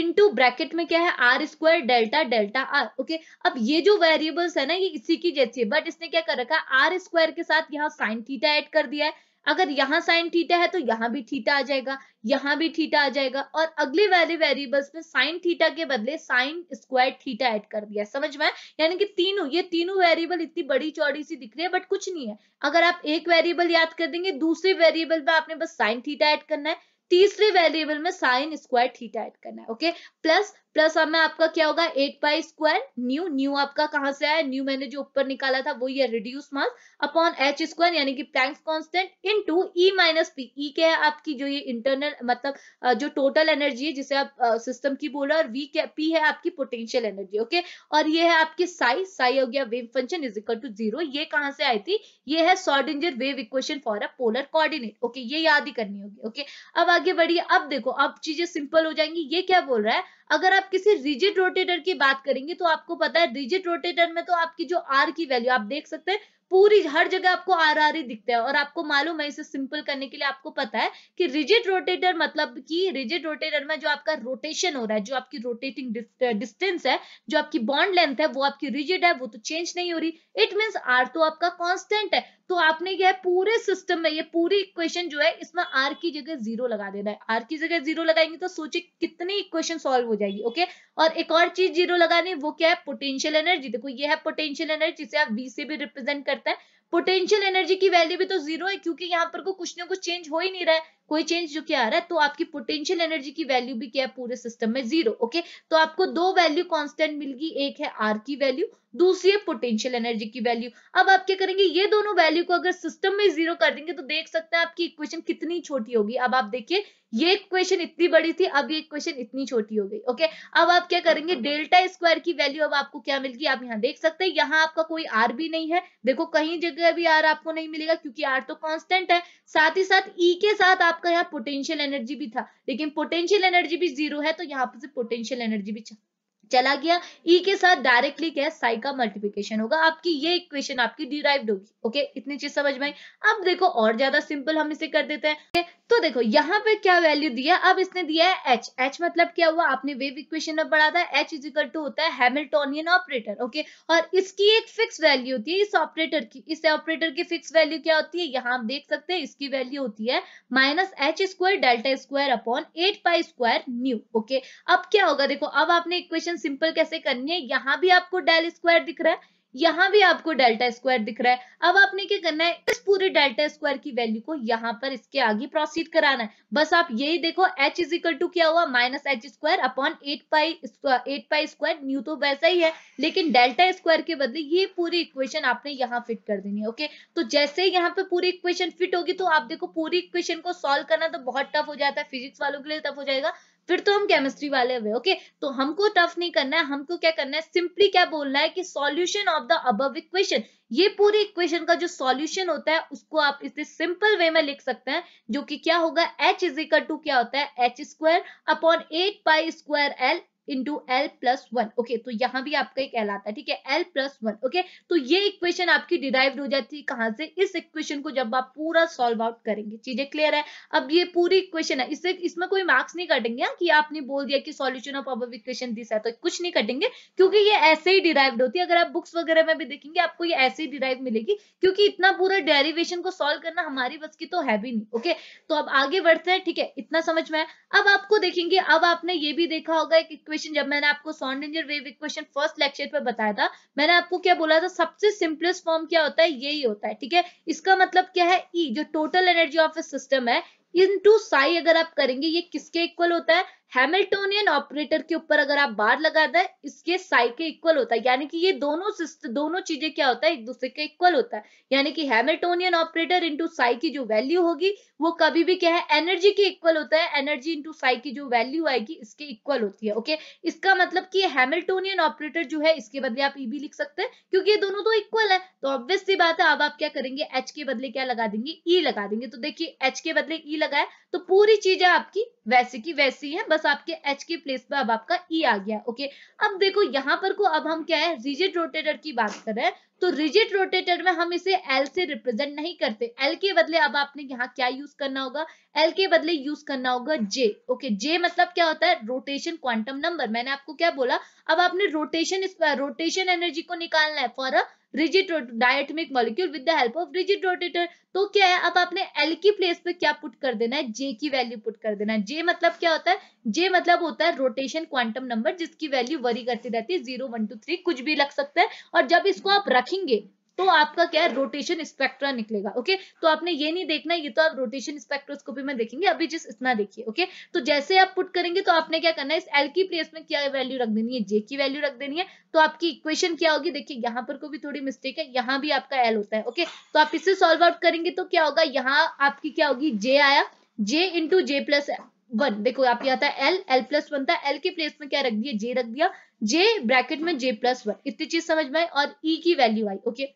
into bracket में क्या है R square delta delta R okay अब ये जो वेरिएबल्स है ना ये इसी की जैसी है बट इसने क्या कर रखा है आर स्क्वायर के साथ यहाँ साइन थीटा एड कर दिया है अगर यहाँ साइन थीटा है तो यहाँ भी थीटा आ जाएगा यहाँ भी थीटा आ जाएगा और अगले वाले वेरिएबल्स में साइन थीटा के बदले साइन स्क्वायर थीटा ऐड कर दिया समझ में यानी कि तीनों ये तीनों वेरिएबल इतनी बड़ी चौड़ी सी दिख रही है बट कुछ नहीं है अगर आप एक वेरिएबल याद कर देंगे दूसरे वेरिएबल में आपने बस साइन थीटा ऐड करना है तीसरे वेरिएबल में साइन स्क्वायर थीटा ऐड करना है ओके प्लस प्लस हमें आपका क्या होगा eight pi square mu mu आपका कहां से आया न्यू मैंने जो ऊपर निकाला था वो ये reduce mass upon H square यानी कि Planck's constant into E minus P E क्या है आपकी जो ये इंटरनल मतलब जो टोटल एनर्जी है जिसे आप सिस्टम की बोल रहे हो और वी क्या पी है आपकी पोटेंशियल एनर्जी ओके और ये है आपकी साई साई हो गया wave function is equal to zero ये कहां से आई थी ये है Schrodinger wave equation for a polar coordinate okay ये याद ही करनी होगी ओके अब आगे बढ़िए अब देखो अब चीजें सिंपल हो जाएंगी ये क्या बोल रहा है अगर आप किसी रिजिट रोटेटर की बात करेंगे तो आपको पता है रिजिट रोटेटर में तो आपकी जो आर की वैल्यू आप देख सकते हैं पूरी हर जगह आपको आर आर ही दिखता है और आपको मालूम है इसे सिंपल करने के लिए आपको पता है कि रिजिट रोटेटर मतलब कि रिजिट रोटेटर में जो आपका रोटेशन हो रहा है जो आपकी रोटेटिंग डिस्टेंस है जो आपकी बॉन्ड लेंथ है वो आपकी रिजिट है वो तो चेंज नहीं हो रही इट मीन्स आर तो आपका कॉन्स्टेंट है तो आपने क्या है पूरे सिस्टम में ये पूरी इक्वेशन जो है इसमें आर की जगह जीरो लगा देना है आर की जगह जीरो लगाएंगे तो सोचिए कितनी इक्वेशन सॉल्व हो जाएगी ओके और एक और चीज जीरो लगानी वो क्या है पोटेंशियल एनर्जी देखो ये है पोटेंशियल एनर्जी जिसे आप वी से भी रिप्रेजेंट करते हैं पोटेंशियल एनर्जी की वैल्यू भी तो जीरो है क्योंकि यहाँ पर को कुछ ना कुछ चेंज हो ही नहीं रहा है कोई चेंज जो क्या आ रहा है तो आपकी पोटेंशियल एनर्जी की वैल्यू भी क्या है पूरे सिस्टम में जीरो ओके तो आपको दो वैल्यू कॉन्स्टेंट मिल गई एक है आर की वैल्यू दूसरी है पोटेंशियल एनर्जी की वैल्यू अब आप क्या करेंगे ये दोनों वैल्यू को अगर सिस्टम में जीरो कर देंगे तो देख सकते हैं आपकी इक्वेशन कितनी छोटी होगी अब आप देखिए ये इक्वेशन इतनी बड़ी थी अब ये इक्वेशन इतनी छोटी हो गई ओके अब आप क्या करेंगे डेल्टा हाँ। स्क्वायर की वैल्यू अब आपको क्या मिलगी आप यहाँ देख सकते हैं यहाँ आपका कोई आर भी नहीं है देखो कहीं जगह भी आर आपको नहीं मिलेगा क्योंकि आर तो कॉन्स्टेंट है साथ ही साथ ई e के साथ आप आपका यहाँ पोटेंशियल एनर्जी भी था लेकिन पोटेंशियल एनर्जी भी जीरो है तो यहाँ पर पोटेंशियल एनर्जी भी चला गया ई e के साथ डायरेक्टली क्या है साई का मल्टीप्लीकेशन होगा आपकी ये इक्वेशन आपकी डिराइव्ड होगी ओके इतनी चीज समझ में आई अब देखो और ज्यादा सिंपल हम इसे कर देते हैं तो देखो यहाँ पे क्या वैल्यू दिया अब इसने दिया है एच एच मतलब क्या हुआ आपने वेव इक्वेशन में पढ़ा था एच इज इक्वल टू होता है हैमिल्टोनियन ऑपरेटर ओके और इसकी एक फिक्स वैल्यू होती है इस ऑपरेटर की इस ऑपरेटर की फिक्स वैल्यू क्या होती है यहाँ आप देख सकते हैं इसकी वैल्यू होती है minus H square delta square upon eight pi square mu okay अब क्या होगा देखो अब आपने इक्वेशन सिंपल कैसे करनी है यहाँ भी आपको डेल स्क्वायर दिख रहा है यहां भी आपको डेल्टा स्क्वायर दिख रहा है अब आपने क्या करना है इस पूरे डेल्टा स्क्वायर की वैल्यू को यहां पर इसके आगे प्रोसीड कराना है बस आप यही देखो एच इज इक्वल टू क्या हुआ minus H square upon eight pi eight pi square mu तो वैसा ही है लेकिन डेल्टा स्क्वायर के बदले ये पूरी इक्वेशन आपने यहाँ फिट कर देनी है ओके तो जैसे ही यहाँ पे पूरी इक्वेशन फिट होगी तो आप देखो पूरी इक्वेशन को सॉल्व करना तो बहुत टफ हो जाता है फिजिक्स वालों के लिए टफ हो जाएगा फिर तो हम केमिस्ट्री वाले हुए ओके तो हमको टफ नहीं करना है हमको क्या करना है सिंपली क्या बोलना है कि solution of the above equation ये पूरी इक्वेशन का जो सॉल्यूशन होता है उसको आप इसे सिंपल वे में लिख सकते हैं जो कि क्या होगा h इज इक्वल टू क्या होता है H square upon eight pi square L into L plus one okay तो यहाँ भी आपका एक एल आता है ठीक है एल प्लस वन ओके तो ये इक्वेशन आपकी डिराइव हो जाती है कहां से इस इक्वेशन को जब आप पूरा सॉल्व आउट करेंगे चीजें क्लियर है अब ये पूरी इक्वेशन है इससे इसमें कोई मार्क्स नहीं कटेंगे हाँ, कि आपने बोल दिया कि सॉल्यूशन ऑफ अब इक्वेशन दिस है तो कुछ नहीं कटेंगे क्योंकि ये ऐसे ही डिराइव होती है अगर आप बुक्स वगैरह में भी देखेंगे आपको ये ऐसे ही डिराइव मिलेगी क्योंकि इतना पूरा डेरिवेशन को सोल्व करना हमारी बस की तो है भी नहीं ओके तो अब आगे बढ़ते हैं ठीक है इतना समझ में अब आपको देखेंगे अब आपने ये भी देखा होगा एक इक्वेशन इक्वेशन जब मैंने आपको sound wave equation first lecture पर बताया था मैंने आपको क्या बोला था सबसे सिंपलेस्ट फॉर्म क्या होता है यही होता है ठीक है इसका मतलब क्या है ई e, जो total energy of a system है इन टू साई अगर आप करेंगे ये किसके इक्वल होता है हैमिल्टोनियन ऑपरेटर के ऊपर अगर आप बार लगा दें इसके साई के इक्वल होता है यानी कि ये दोनों दोनों चीजें क्या होता है एक दूसरे के इक्वल होता है यानी कि हैमिल्टोनियन ऑपरेटर इंटू साई की जो वैल्यू होगी वो कभी भी क्या है एनर्जी के इक्वल होता है एनर्जी इंटू साई की जो वैल्यू आएगी इसके इक्वल होती है ओके इसका मतलब कि हैमिल्टोनियन ऑपरेटर जो है इसके बदले आप ई e भी लिख सकते हैं क्योंकि ये दोनों तो इक्वल है तो ऑब्वियस सी बात है अब आप क्या करेंगे एच के बदले क्या लगा देंगे ई e लगा देंगे तो देखिए एच के बदले ई e लगाए तो पूरी चीजें आपकी वैसे की वैसी है बस आपके एच के प्लेस पर अब आपका ई e आ गया ओके अब देखो यहाँ पर को अब हम क्या है रिजिट रोटेटर की बात कर रहे हैं तो रिजिट रोटेटर में हम इसे एल से रिप्रेजेंट नहीं करते एल के बदले अब आपने यहाँ क्या यूज करना होगा एल के बदले यूज करना होगा जे ओके जे मतलब क्या होता है रोटेशन क्वांटम नंबर मैंने आपको क्या बोला अब आपने रोटेशन रोटेशन एनर्जी को निकालना है for a rigid diatomic molecule with the help of rigid rotator तो क्या है अब आपने एल की प्लेस पे क्या पुट कर देना है जे की वैल्यू पुट कर देना है जे मतलब क्या होता है जे मतलब होता है रोटेशन क्वांटम नंबर जिसकी वैल्यू वरी करती रहती है जीरो वन टू थ्री कुछ भी लग सकता है और जब इसको आप रखेंगे तो आपका क्या है रोटेशन स्पेक्ट्रा निकलेगा ओके तो आपने ये नहीं देखना ये तो आप रोटेशन स्पेक्ट्रोस्कोपी में देखेंगे अभी जिस इतना देखिए ओके तो जैसे आप पुट करेंगे तो आपने क्या करना है इस एल की प्लेस में क्या वैल्यू रख देनी है जे की वैल्यू रख देनी है तो आपकी इक्वेशन क्या होगी देखिए यहाँ पर को भी थोड़ी मिस्टेक है यहाँ भी आपका एल होता है ओके तो आप इसे सॉल्व आउट करेंगे तो क्या होगा यहाँ आपकी क्या होगी जे आया J into J plus one देखो आप यहाँ था एल एल प्लस वन था एल के प्लेस में क्या रख दिया जे रख दिया जे ब्रैकेट में जे प्लस वन इतनी चीज समझ में आई और ई e की वैल्यू आई ओके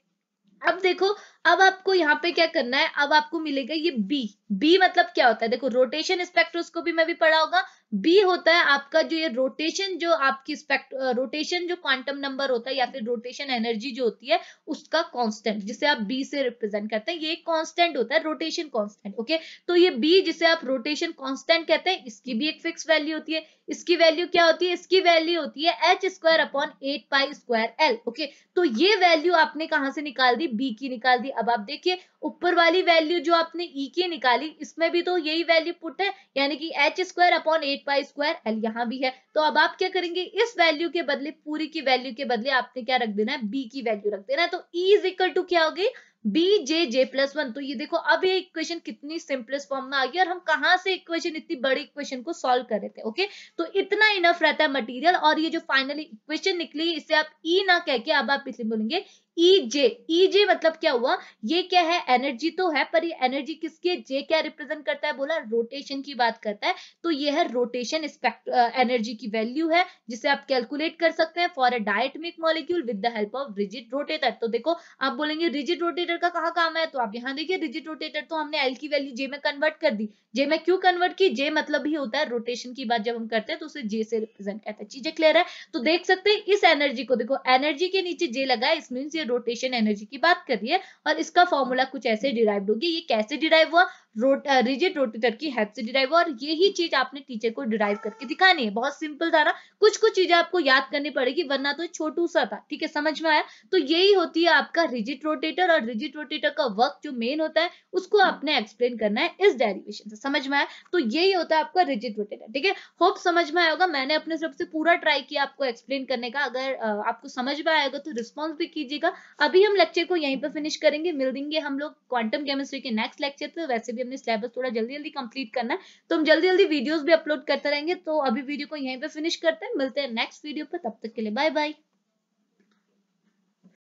अब देखो अब आपको यहाँ पे क्या करना है अब आपको मिलेगा ये बी बी मतलब क्या होता है देखो रोटेशन स्पेक्ट्रोस्कोपी में भी पढ़ा होगा बी होता है आपका जो ये रोटेशन जो आपकी स्पेक्ट रोटेशन जो क्वांटम नंबर होता है या फिर रोटेशन एनर्जी जो होती है उसका कांस्टेंट जिसे आप बी से रिप्रेजेंट करते हैं ये कांस्टेंट होता है रोटेशन कांस्टेंट ओके तो ये बी जिसे आप रोटेशन कांस्टेंट कहते हैं इसकी भी एक फिक्स वैल्यू होती है इसकी वैल्यू क्या होती है इसकी वैल्यू होती है H square upon eight pi square L okay तो ये वैल्यू आपने कहा से निकाल दी बी की निकाल दी निकाली अब आप देखिए ऊपर वाली वैल्यू जो आपने ई e की निकाली इसमें भी तो यही वैल्यू पुट है यानी कि H square upon eight pi square L यहाँ भी है तो अब आप क्या करेंगे इस वैल्यू के बदले पूरी की वैल्यू के बदले आपने क्या रख देना है बी की वैल्यू रख देना है तो ई इज इक्वल टू क्या हो गई B J J plus one तो ये देखो अब ये इक्वेशन कितनी सिंपलेस्ट फॉर्म में आ गई और हम कहा से इक्वेशन इतनी बड़ी इक्वेशन को सॉल्व कर रहे थे ओके तो इतना इनफ रहता है मटेरियल और ये जो फाइनली इक्वेशन निकली इसे आप ई e ना कह के अब आप इसे बोलेंगे ईजे e ईजे e मतलब क्या हुआ ये क्या है एनर्जी तो है पर ये एनर्जी किसके जे क्या रिप्रेजेंट करता है बोला रोटेशन की बात करता है तो ये है रोटेशन स्पेक्ट एनर्जी की वैल्यू है जिसे आप कैलकुलेट कर सकते हैं for a diatomic molecule with the help of rigid rotator तो देखो आप बोलेंगे रिजिड रोटेटर का कहा काम है तो आप यहाँ देखिए रिजिड रोटेटर तो हमने एल की वैल्यू जे में कन्वर्ट कर दी जे में क्यों कन्वर्ट की जे मतलब ही होता है रोटेशन की बात जब हम करते हैं तो उसे जे से रिप्रेजेंट करता है चीजें क्लियर है तो देख सकते हैं इस एनर्जी को देखो एनर्जी के नीचे जे लगा है इस मीन ये रोटेशन एनर्जी की बात कर रही है और इसका फॉर्मूला कुछ ऐसे डिराइव होगी ये कैसे डिराइव हुआ रोट, रिजिड रोटेटर की हेल्प से डिराइव और यही चीज आपने टीचर को डिराइव करके दिखानी है बहुत सिंपल था ना कुछ कुछ चीजें आपको याद करनी पड़ेगी वरना तो छोटू सा था ठीक है समझ में आया तो यही होती है आपका रिजिट रोटेटर और रिजिट रोटेटर का वर्क जो मेन होता है उसको आपने एक्सप्लेन करना है इस डेरिवेशन से समझ में आया तो यही होता है आपका रिजिट रोटेटर ठीक है होप समझ में आएगा मैंने अपने तरफ से पूरा ट्राई किया आपको एक्सप्लेन करने का अगर आपको समझ में आएगा तो रिस्पॉन्स भी कीजिएगा अभी हम लेक्चर को यहीं पर फिनिश करेंगे मिल देंगे हम लोग क्वांटम केमिस्ट्री के नेक्स्ट लेक्चर तो वैसे भी जल्दी हमने सिलेबस थोड़ा जल्दी जल्दी कंप्लीट करना है तो हम जल्दी जल्दी वीडियोज भी अपलोड करते रहेंगे तो अभी वीडियो को यहीं पर फिनिश करते हैं मिलते हैं नेक्स्ट वीडियो पर तब तक के लिए बाय बाय